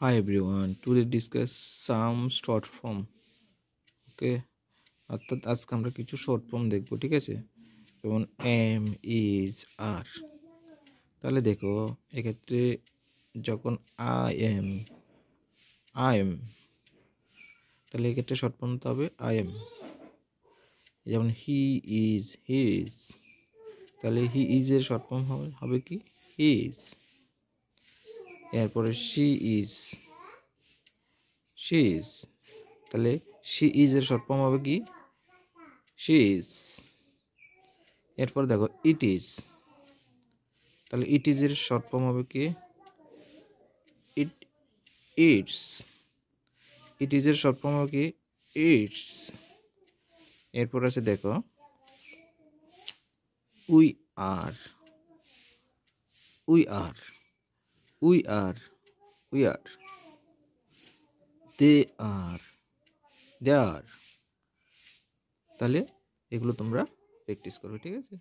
hi everyone today discuss some short form okay অর্থাৎ আজকে আমরা কিছু শর্ট ফর্ম দেখব ঠিক আছে যেমন এম ইজ আর তাহলে দেখো এক্ষেত্রে যখন আই এম আই এম তাহলে এক্ষেত্রে শর্ট ফর্ম তো হবে আই এম যেমন হি ইজ হি ইজ তাহলে হি ইজের শর্ট ফর্ম হবে কি হি ইজ এরপরে শি ইজ শি ইজ তাহলে শি ইজ এর শর্ট ফর্ম হবে কি শি ইজ এরপর দেখো ইট ইজ তাহলে ইট ইজ এর শর্ট ফর্ম হবে কি ইট ইটস ইট ইজ এর শর্ট ফর্ম হবে কি ইটস এরপর আছে দেখো we are we are we are we are they are they are তাহলে এগুলো তোমরা প্র্যাকটিস করবে ঠিক আছে